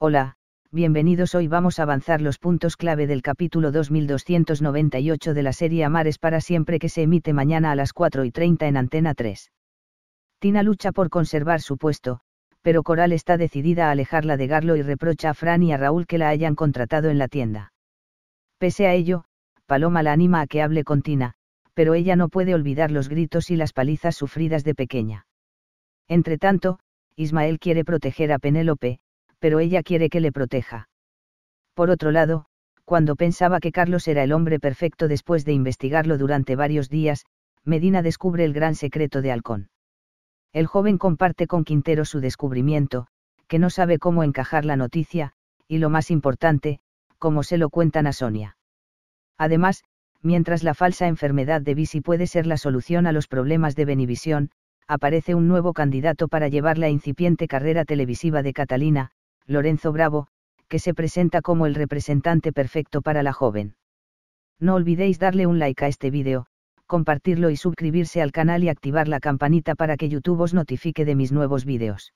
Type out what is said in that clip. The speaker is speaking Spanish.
Hola, bienvenidos hoy vamos a avanzar los puntos clave del capítulo 2298 de la serie Amares para siempre que se emite mañana a las 4 y 30 en Antena 3. Tina lucha por conservar su puesto, pero Coral está decidida a alejarla de Garlo y reprocha a Fran y a Raúl que la hayan contratado en la tienda. Pese a ello, Paloma la anima a que hable con Tina, pero ella no puede olvidar los gritos y las palizas sufridas de pequeña. Entre tanto, Ismael quiere proteger a Penélope, pero ella quiere que le proteja. Por otro lado, cuando pensaba que Carlos era el hombre perfecto después de investigarlo durante varios días, Medina descubre el gran secreto de Halcón. El joven comparte con Quintero su descubrimiento, que no sabe cómo encajar la noticia, y lo más importante, cómo se lo cuentan a Sonia. Además, mientras la falsa enfermedad de Visi puede ser la solución a los problemas de Benivisión, aparece un nuevo candidato para llevar la incipiente carrera televisiva de Catalina, Lorenzo Bravo, que se presenta como el representante perfecto para la joven. No olvidéis darle un like a este vídeo, compartirlo y suscribirse al canal y activar la campanita para que YouTube os notifique de mis nuevos vídeos.